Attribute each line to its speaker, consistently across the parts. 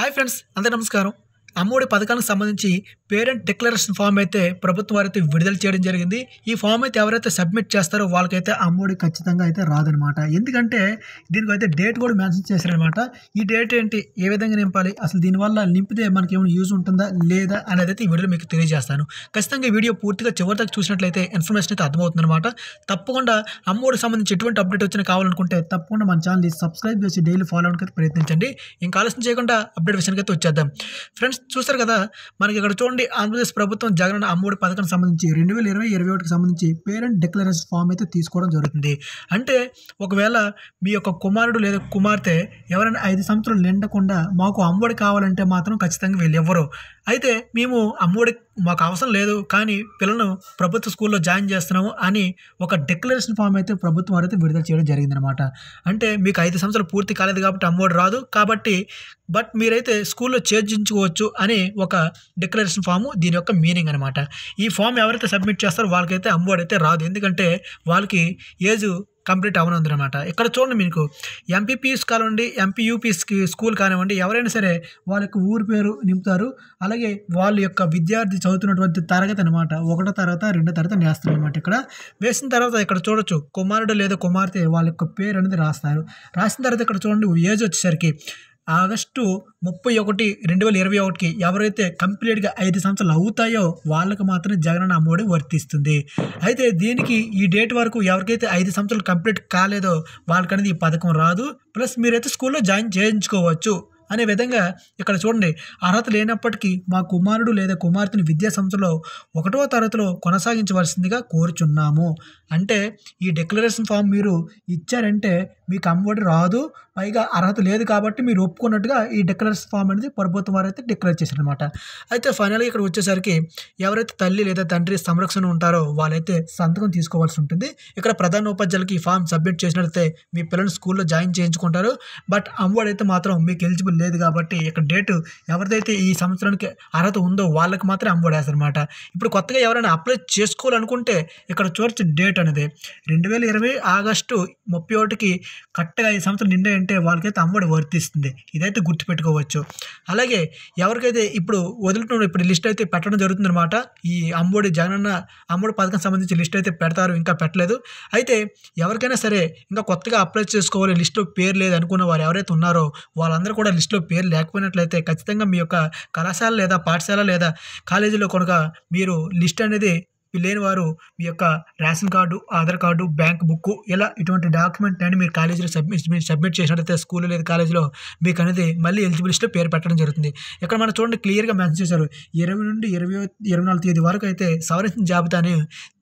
Speaker 1: hi friends అందరికీ నమస్కారం అమ్మఒడి పథకానికి సంబంధించి పేరెంట్ డిక్లరేషన్ ఫామ్ అయితే ప్రభుత్వం వారైతే విడుదల చేయడం జరిగింది ఈ ఫామ్ అయితే ఎవరైతే సబ్మిట్ చేస్తారో వాళ్ళకైతే అమ్మఒడి ఖచ్చితంగా అయితే రాదనమాట ఎందుకంటే దీనికి అయితే డేట్ కూడా మెన్షన్ చేశారనమాట ఈ డేట్ ఏంటి ఏ విధంగా నింపాలి అసలు దీనివల్ల నింపితే మనకి ఏమైనా యూజ్ ఉంటుందా లేదా అనేది అయితే ఈ వీడియో మీకు తెలియజేస్తాను ఖచ్చితంగా ఈ వీడియో పూర్తిగా చివరిదాకా చూసినట్లయితే ఇన్ఫర్మేషన్ అయితే అర్థమవుతుందన్నమాట తప్పకుండా అమ్మఒడికి సంబంధించి ఎటువంటి అప్డేట్ వచ్చినా కావాలనుకుంటే తప్పకుండా మన ఛానల్ని సబ్స్క్రైబ్ చేసి డైలీ ఫాలో అవ్వడానికి ప్రయత్నించండి ఇంకా ఆలోచన చేయకుండా అప్డేట్ విషయానికి అయితే వచ్చేద్దాం ఫ్రెండ్స్ చూస్తారు కదా మనకి ఇక్కడ చూడండి ఆంధ్రప్రదేశ్ ప్రభుత్వం జగన్ అమ్మఒడి పథకానికి సంబంధించి రెండు వేల ఇరవై ఇరవై ఒకటికి సంబంధించి పేరెంట్ డిక్లరేషన్ ఫామ్ అయితే తీసుకోవడం జరుగుతుంది అంటే ఒకవేళ మీ యొక్క కుమారుడు లేదా కుమార్తె ఎవరైనా ఐదు సంవత్సరాలు నిండకుండా మాకు అమ్మఒడి కావాలంటే మాత్రం ఖచ్చితంగా వీళ్ళు ఇవ్వరు అయితే మేము అమ్మఒడి మాకు అవసరం లేదు కానీ పిల్లలను ప్రభుత్వ స్కూల్లో జాయిన్ చేస్తున్నాము అని ఒక డిక్లరేషన్ ఫామ్ అయితే ప్రభుత్వం అయితే విడుదల చేయడం జరిగిందనమాట అంటే మీకు ఐదు సంవత్సరాలు పూర్తి కాలేదు కాబట్టి అమ్మఒడి రాదు కాబట్టి బట్ మీరైతే స్కూల్లో చేర్చించుకోవచ్చు అనే ఒక డిక్లరేషన్ ఫామ్ దీని యొక్క మీనింగ్ అనమాట ఈ ఫామ్ ఎవరైతే సబ్మిట్ చేస్తారో వాళ్ళకైతే అమ్మఒడి అయితే రాదు ఎందుకంటే వాళ్ళకి ఏజ్ కంప్లీట్ అనమాట ఇక్కడ చూడండి మీకు ఎంపీపీఎస్ కానివ్వండి ఎంపీయూపీఎస్కి స్కూల్ కానివ్వండి ఎవరైనా సరే వాళ్ళ యొక్క ఊరి పేరు నింపుతారు అలాగే వాళ్ళ యొక్క విద్యార్థి చదువుతున్నటువంటి తరగతి అనమాట ఒకటో తర్వాత రెండో తరగతి వేస్తారు అనమాట ఇక్కడ వేసిన తర్వాత ఇక్కడ చూడొచ్చు కుమారుడు లేదా కుమార్తె వాళ్ళ యొక్క పేరు అనేది రాస్తారు రాసిన తర్వాత ఇక్కడ చూడండి ఏజ్ వచ్చేసరికి ఆగస్టు ముప్పై ఒకటి రెండు వేల ఇరవై ఒకటికి ఎవరైతే కంప్లీట్గా ఐదు సంవత్సరాలు అవుతాయో వాళ్ళకు మాత్రమే జగనన్న అమ్మఒడి వర్తిస్తుంది అయితే దీనికి ఈ డేట్ వరకు ఎవరికైతే ఐదు సంవత్సరాలు కంప్లీట్ కాలేదో వాళ్ళకనేది ఈ పథకం రాదు ప్లస్ మీరైతే స్కూల్లో జాయిన్ చేయించుకోవచ్చు అనే విధంగా ఇక్కడ చూడండి అర్హత లేనప్పటికీ మా కుమారుడు లేదా కుమార్తెని విద్యా సంస్థలో ఒకటో తరగతిలో కొనసాగించవలసిందిగా కోరుచున్నాము అంటే ఈ డిక్లరేషన్ ఫామ్ మీరు ఇచ్చారంటే మీకు అమ్మఒడి రాదు పైగా అర్హత లేదు కాబట్టి మీరు ఒప్పుకున్నట్టుగా ఈ డిక్లరేషన్ ఫామ్ అనేది ప్రభుత్వం వారు అయితే డిక్లేర్ చేశారనమాట అయితే ఫైనల్గా ఇక్కడ వచ్చేసరికి ఎవరైతే తల్లి లేదా తండ్రి సంరక్షణ ఉంటారో వాళ్ళైతే సంతకం తీసుకోవాల్సి ఉంటుంది ఇక్కడ ప్రధాన ఉపాధ్యాయులకి ఈ ఫామ్ సబ్మిట్ చేసినట్లయితే మీ పిల్లలు స్కూల్లో జాయిన్ చేయించుకుంటారు బట్ అమ్మఒడి అయితే మాత్రం మీకు ఎలిజిబుల్ లేదు కాబట్టి ఇక్కడ డేటు ఎవరిదైతే ఈ సంవత్సరానికి అర్హత ఉందో వాళ్ళకి మాత్రమే అమ్మబడేస్తారు అనమాట ఇప్పుడు కొత్తగా ఎవరైనా అప్లై చేసుకోవాలనుకుంటే ఇక్కడ చూడొచ్చు డేట్ అనేది రెండు వేల ఇరవై ఆగస్టు ముప్పై ఒకటికి కరెక్ట్గా ఈ సంవత్సరం నిండే అంటే వాళ్ళకైతే అమ్మఒడి వర్తిస్తుంది ఇదైతే గుర్తుపెట్టుకోవచ్చు అలాగే ఎవరికైతే ఇప్పుడు వదులుతున్న ఇప్పుడు లిస్ట్ అయితే పెట్టడం జరుగుతుందనమాట ఈ అమ్మఒడి జగనన్న అమ్మఒడి పథకం సంబంధించి లిస్ట్ అయితే పెడతారు ఇంకా పెట్టలేదు అయితే ఎవరికైనా సరే ఇంకా కొత్తగా అప్లై చేసుకోవాలి లిస్టు పేరు లేదు అనుకున్న వారు ఎవరైతే ఉన్నారో వాళ్ళందరూ కూడా లిస్ట్ లిస్టులో పేరు లేకపోయినట్లయితే ఖచ్చితంగా మీ యొక్క కళాశాల లేదా పాఠశాల లేదా కాలేజీలో కనుక మీరు లిస్ట్ అనేది లేని వారు మీ యొక్క ration card Aadhaar card bank book ఇలా ఇటువంటి డాక్యుమెంట్ అని మీరు కాలేజీలో సబ్మిట్ మీరు సబ్మిట్ చేసినట్లయితే స్కూల్ లేదు కాలేజీలో మీకు అనేది మళ్ళీ ఎలిజిబిలిటీలో పేరు పెట్టడం జరుగుతుంది ఇక్కడ మనం చూడండి క్లియర్గా మెన్షన్ చేశారు ఇరవై నుండి ఇరవై ఇరవై నాలుగు తేదీ వరకు అయితే సవరించిన జాబితాని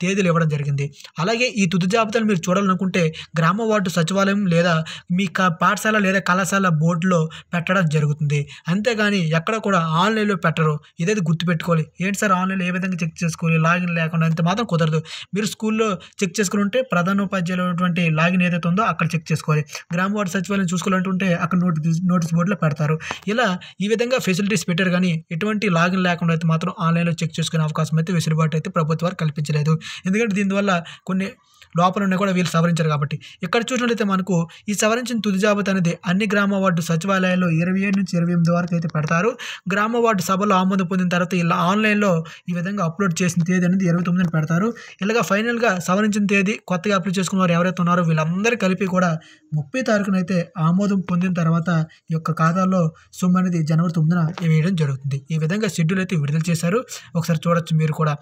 Speaker 1: తేదీలు ఇవ్వడం జరిగింది అలాగే ఈ తుది జాబితాను మీరు చూడాలనుకుంటే గ్రామ వార్డు సచివాలయం లేదా మీ పాఠశాల లేదా కళాశాల బోర్డులో పెట్టడం జరుగుతుంది అంతేగాని ఎక్కడ కూడా ఆన్లైన్లో పెట్టరు ఇదైతే గుర్తుపెట్టుకోవాలి ఏంటి సార్ ఆన్లైన్లో ఏ విధంగా చెక్ చేసుకోవాలి లాగిన్ లేకుండా లేకున్నంత మాత్రం కుదరదు మీరు స్కూల్లో చెక్ చేసుకుని ఉంటే ప్రధాన ఉపాధ్యాయులు ఉన్నటువంటి లాగిన్ ఏదైతే ఉందో అక్కడ చెక్ చేసుకోవాలి గ్రామ వార్డు సచివాలయం చూసుకోవాలంటుంటే అక్కడ నోటీస్ నోటీస్ బోర్డులో పెడతారు ఇలా ఈ విధంగా ఫెసిలిటీస్ పెట్టారు కానీ ఎటువంటి లాగిన్ లేకుండా అయితే మాత్రం ఆన్లైన్లో చెక్ చేసుకునే అవకాశం అయితే వెసులుబాటు అయితే ప్రభుత్వాలు కల్పించలేదు ఎందుకంటే దీనివల్ల కొన్ని లోపల ఉన్నా కూడా వీళ్ళు సవరించారు కాబట్టి ఇక్కడ చూసినట్లయితే మనకు ఈ సవరించిన తుది జాబితా అనేది అన్ని గ్రామ వార్డు సచివాలయాల్లో ఇరవై ఏడు నుంచి ఇరవై ఎనిమిది వరకు అయితే పెడతారు గ్రామ వార్డు సభలో ఆమోదం పొందిన తర్వాత ఇలా ఆన్లైన్లో ఈ విధంగా అప్లోడ్ చేసిన తేదీ అనేది ఇరవై తొమ్మిదిని పెడతారు ఇలాగ ఫైనల్గా సవరించిన తేదీ కొత్తగా అప్లై చేసుకున్న వారు ఎవరైతే ఉన్నారో వీళ్ళందరూ కలిపి కూడా ముప్పై తారీఖున అయితే ఆమోదం పొందిన తర్వాత ఈ యొక్క ఖాతాల్లో సొమ్ము అనేది జనవరి తొమ్మిదిన వేయడం జరుగుతుంది ఈ విధంగా షెడ్యూల్ అయితే విడుదల చేశారు ఒకసారి చూడొచ్చు మీరు కూడా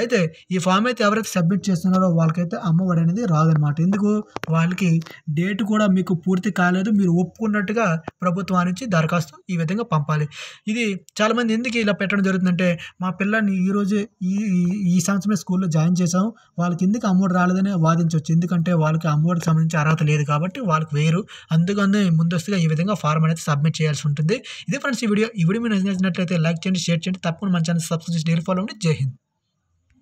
Speaker 1: అయితే ఈ ఫామ్ అయితే ఎవరైతే సబ్మిట్ చేస్తున్నారో వాళ్ళకైతే అమ్మఒడి అనేది రాదనమాట ఎందుకు వాళ్ళకి డేట్ కూడా మీకు పూర్తి కాలేదు మీరు ఒప్పుకున్నట్టుగా ప్రభుత్వం దరఖాస్తు ఈ విధంగా పంపాలి ఇది చాలామంది ఎందుకు ఇలా పెట్టడం జరుగుతుందంటే మా పిల్లని ఈరోజు ఈ ఈ సంవత్సరం మాత్రమే స్కూల్లో జాయిన్ చేశాం వాళ్ళకి ఎందుకు అమ్మఒడి రాలేదని వాదించవచ్చు ఎందుకంటే వాళ్ళకి అమ్మఒడికి సంబంధించి అర్హత లేదు కాబట్టి వాళ్ళకి వేరు అందుకని ముందస్తుగా ఈ విధంగా ఫార్మ్ అనేది సబ్మిట్ చేయాల్సి ఉంటుంది ఇదే ఫ్రెండ్స్ ఈ వీడియో ఈ వీడియో మీరు నచ్చినట్లయితే లైక్ చేయండి షేర్ చేయండి తప్పకుండా మంచి ఛానల్ సబ్స్క్రైబ్ చేసి డైలీ ఫాలో అండి జై హింద్